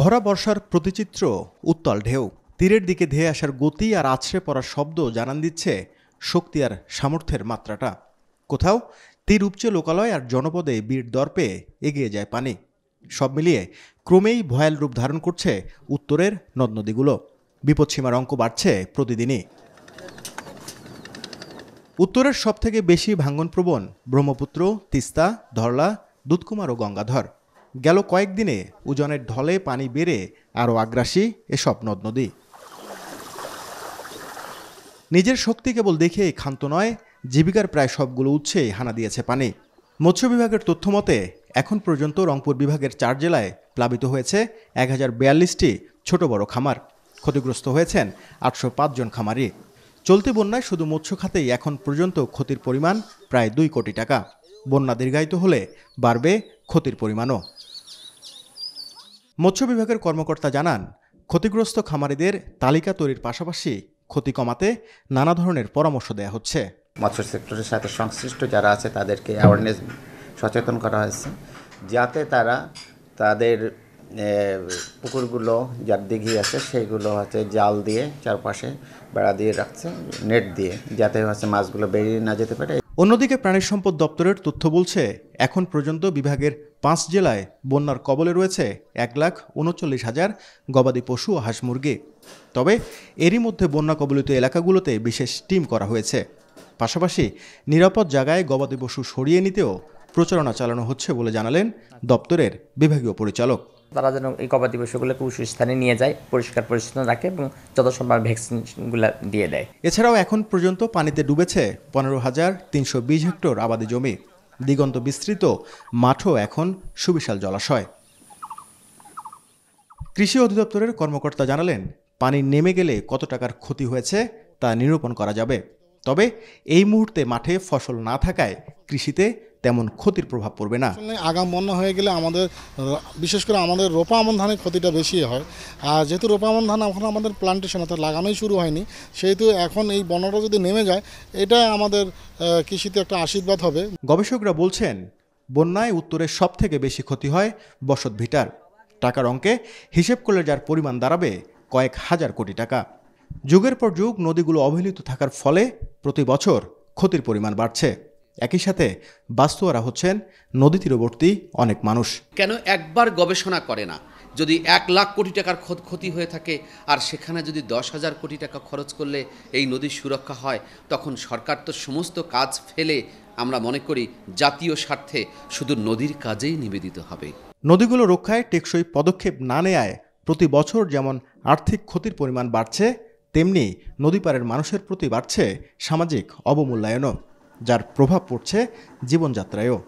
ভরা বর্ষার প্রতিচিত্র উত্তাল ঢেউ তীরের দিকে ধেয়ে আসার গতি আর আছড়ে পড়ার শব্দ জানান দিচ্ছে শক্তি আর সামর্থ্যের মাত্রাটা কোথাও তীর উপচে লোকালয় আর জনপদে বীর দর্পে এগিয়ে যায় পানি সব মিলিয়ে ক্রমেই ভয়াল রূপ ধারণ করছে উত্তরের নদ নদীগুলো বিপদসীমার অঙ্ক বাড়ছে প্রতিদিনই উত্তরের সবথেকে বেশি ভাঙ্গনপ্রবণ ব্রহ্মপুত্র তিস্তা ধরলা দুধকুমার ও গঙ্গাধর গেল কয়েকদিনে উজনের ঢলে পানি বেড়ে আরও আগ্রাসী এসব নদ নদী নিজের শক্তি কেবল দেখে ক্ষান্ত নয় জীবিকার প্রায় সবগুলো উৎসে হানা দিয়েছে পানি মৎস্য বিভাগের তথ্য মতে এখন পর্যন্ত রংপুর বিভাগের চার জেলায় প্লাবিত হয়েছে এক হাজার বিয়াল্লিশটি ছোট বড় খামার ক্ষতিগ্রস্ত হয়েছেন আটশো জন খামারি চলতি বন্যায় শুধু মৎস্য খাতেই এখন পর্যন্ত ক্ষতির পরিমাণ প্রায় দুই কোটি টাকা বন্যা দীর্ঘায়িত হলে বাড়বে ক্ষতির পরিমাণও মৎস্য বিভাগের কর্মকর্তা জানান ক্ষতিগ্রস্ত খামারিদের তালিকা তৈরির পাশাপাশি ক্ষতি কমাতে নানা ধরনের পরামর্শ দেয়া হচ্ছে মৎস্য সেক্টরের সাথে সংশ্লিষ্ট যারা আছে তাদেরকে অ্যাওয়ারনেস সচেতন করা হয়েছে যাতে তারা তাদের পুকুরগুলো যার দিঘি আছে সেইগুলো হচ্ছে জাল দিয়ে চারপাশে বেড়া দিয়ে রাখছে নেট দিয়ে যাতে হচ্ছে মাছগুলো বেরিয়ে না যেতে পারে অন্যদিকে প্রাণী সম্পদ দপ্তরের তথ্য বলছে এখন পর্যন্ত বিভাগের পাঁচ জেলায় বন্যার কবলে রয়েছে এক লাখ উনচল্লিশ হাজার গবাদি পশু ও হাঁস মুরগি তবে এরই মধ্যে বন্যা কবলিত এলাকাগুলোতে বিশেষ টিম করা হয়েছে পাশাপাশি নিরাপদ জায়গায় গবাদি পশু সরিয়ে নিতেও প্রচারণা চালানো হচ্ছে বলে জানালেন দপ্তরের বিভাগীয় পরিচালক তারা যেন এই গবাদি পশুগুলোকে উঁচু স্থানে নিয়ে যায় পরিষ্কার পরিচ্ছন্ন রাখে এবং যত সম্ভব ভ্যাকসিনগুলো দিয়ে দেয় এছাড়াও এখন পর্যন্ত পানিতে ডুবেছে পনেরো হাজার তিনশো বিশ হেক্টর আবাদি জমি দিগন্ত বিস্তৃত মাঠও এখন সুবিশাল জলাশয় কৃষি অধিদপ্তরের কর্মকর্তা জানালেন পানি নেমে গেলে কত টাকার ক্ষতি হয়েছে তা নিরূপণ করা যাবে তবে এই মুহূর্তে মাঠে ফসল না থাকায় কৃষিতে তেমন ক্ষতির প্রভাব পড়বে না আগাম বন্যা হয়ে গেলে আমাদের বিশেষ করে আমাদের রোপা আমন ধানের ক্ষতিটা বেশি হয় আর যেহেতু রোপা আমন ধান এখন আমাদের প্লান্টেশন অর্থাৎ লাগানোই শুরু হয়নি সেহেতু এখন এই বন্যাটা যদি নেমে যায় এটা আমাদের কৃষিতে একটা আশীর্বাদ হবে গবেষকরা বলছেন বন্যায় উত্তরের সব থেকে বেশি ক্ষতি হয় বসত ভিটার টাকার অঙ্কে হিসেব করলে যার পরিমাণ দাঁড়াবে কয়েক হাজার কোটি টাকা যুগের পর যুগ নদীগুলো অবহেলিত থাকার ফলে প্রতি বছর ক্ষতির পরিমাণ বাড়ছে একই সাথে বাস্তুয়ারা হচ্ছেন নদী তীরবর্তী অনেক মানুষ কেন একবার গবেষণা করে না যদি এক লাখ কোটি টাকার ক্ষতি হয়ে থাকে আর সেখানে যদি দশ হাজার কোটি টাকা খরচ করলে এই নদীর সুরক্ষা হয় তখন সরকার তো সমস্ত কাজ ফেলে আমরা মনে করি জাতীয় স্বার্থে শুধু নদীর কাজেই নিবেদিত হবে নদীগুলো রক্ষায় টেকসই পদক্ষেপ না নেয়ায় প্রতি বছর যেমন আর্থিক ক্ষতির পরিমাণ বাড়ছে তেমনি নদীপাড়ের মানুষের প্রতি বাড়ছে সামাজিক অবমূল্যায়নও যার প্রভাব পড়ছে জীবনযাত্রায়ও